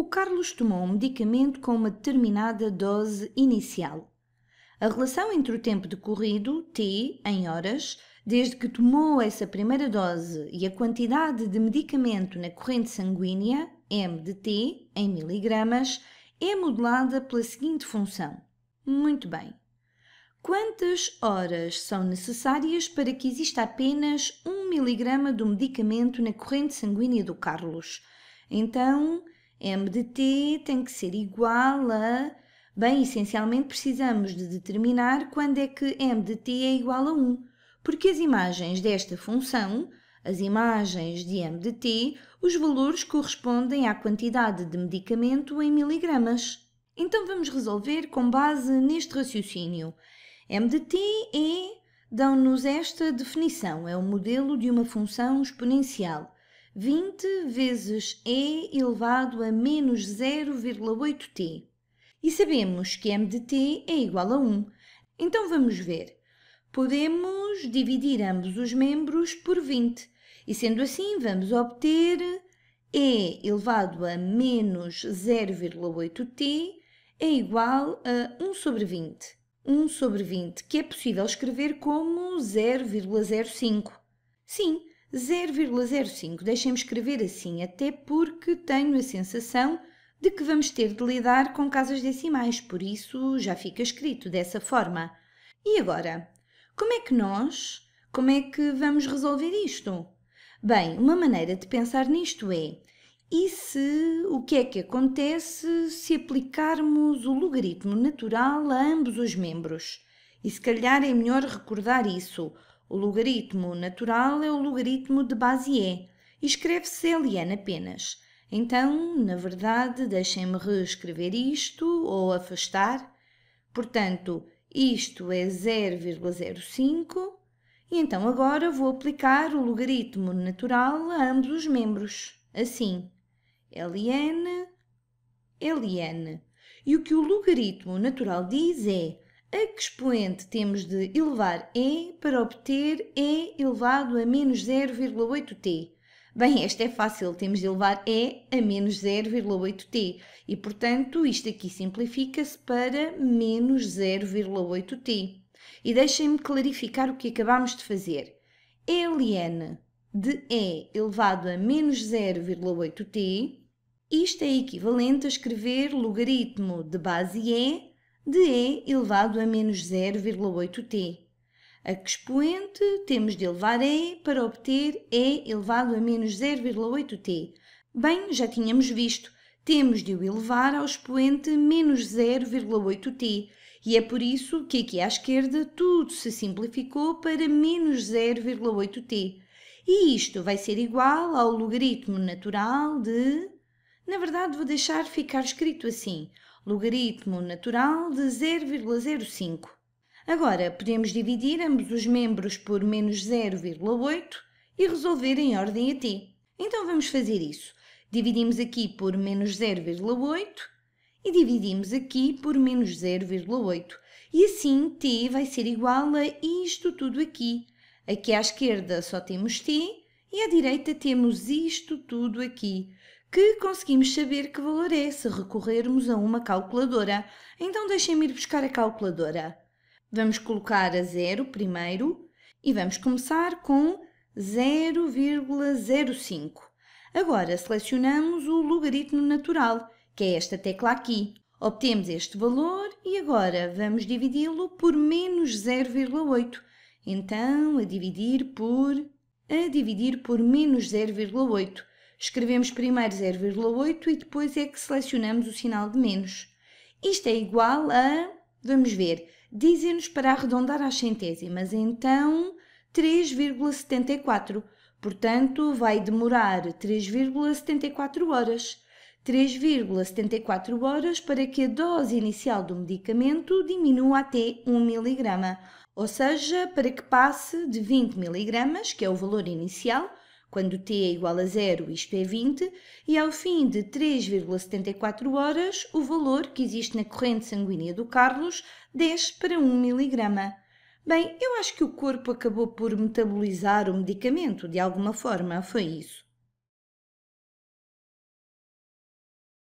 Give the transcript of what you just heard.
O Carlos tomou um medicamento com uma determinada dose inicial. A relação entre o tempo decorrido, T, em horas, desde que tomou essa primeira dose e a quantidade de medicamento na corrente sanguínea, M de T, em miligramas, é modelada pela seguinte função. Muito bem. Quantas horas são necessárias para que exista apenas 1 miligrama do medicamento na corrente sanguínea do Carlos? Então, m de t tem que ser igual a... Bem, essencialmente precisamos de determinar quando é que m de t é igual a 1, porque as imagens desta função, as imagens de m de t, os valores correspondem à quantidade de medicamento em miligramas. Então vamos resolver com base neste raciocínio. m de t é, dão-nos esta definição, é o modelo de uma função exponencial. 20 vezes e elevado a menos 0,8t. E sabemos que m de t é igual a 1. Então vamos ver. Podemos dividir ambos os membros por 20. E sendo assim, vamos obter e elevado a menos 0,8t é igual a 1 sobre 20. 1 sobre 20, que é possível escrever como 0,05. Sim, 0,05. Deixem-me escrever assim, até porque tenho a sensação de que vamos ter de lidar com casas decimais, por isso já fica escrito dessa forma. E agora, como é que nós, como é que vamos resolver isto? Bem, uma maneira de pensar nisto é: e se o que é que acontece se aplicarmos o logaritmo natural a ambos os membros? E se calhar é melhor recordar isso, o logaritmo natural é o logaritmo de Bazier e escreve-se ln apenas. Então, na verdade, deixem-me reescrever isto ou afastar. Portanto, isto é 0,05 e então agora vou aplicar o logaritmo natural a ambos os membros. Assim, Ln, Ln. E o que o logaritmo natural diz é a que expoente temos de elevar E para obter E elevado a menos 0,8t? Bem, esta é fácil, temos de elevar E a menos 0,8t e, portanto, isto aqui simplifica-se para menos 0,8t. E deixem-me clarificar o que acabámos de fazer. E ln de E elevado a menos 0,8t, isto é equivalente a escrever logaritmo de base E de e elevado a menos 0,8t. A que expoente temos de elevar e para obter e elevado a menos 0,8t. Bem, já tínhamos visto, temos de o elevar ao expoente menos 0,8t e é por isso que aqui à esquerda tudo se simplificou para menos 0,8t. E isto vai ser igual ao logaritmo natural de... Na verdade, vou deixar ficar escrito assim logaritmo natural de 0,05. Agora, podemos dividir ambos os membros por menos 0,8 e resolver em ordem a t. Então vamos fazer isso. Dividimos aqui por menos 0,8 e dividimos aqui por menos 0,8. E assim t vai ser igual a isto tudo aqui. Aqui à esquerda só temos t e à direita temos isto tudo aqui que conseguimos saber que valor é se recorrermos a uma calculadora. Então deixem-me ir buscar a calculadora. Vamos colocar a zero primeiro e vamos começar com 0,05. Agora selecionamos o logaritmo natural, que é esta tecla aqui. Obtemos este valor e agora vamos dividi-lo por menos 0,8. Então, a dividir por... a dividir por menos 0,8. Escrevemos primeiro 0,8 e depois é que selecionamos o sinal de menos. Isto é igual a, vamos ver, dizem-nos para arredondar às centésimas, então 3,74. Portanto, vai demorar 3,74 horas. 3,74 horas para que a dose inicial do medicamento diminua até 1 miligrama ou seja, para que passe de 20 miligramas que é o valor inicial, quando t é igual a zero, isto é 20, e ao fim de 3,74 horas, o valor que existe na corrente sanguínea do Carlos desce para 1 miligrama. Bem, eu acho que o corpo acabou por metabolizar o medicamento de alguma forma, foi isso.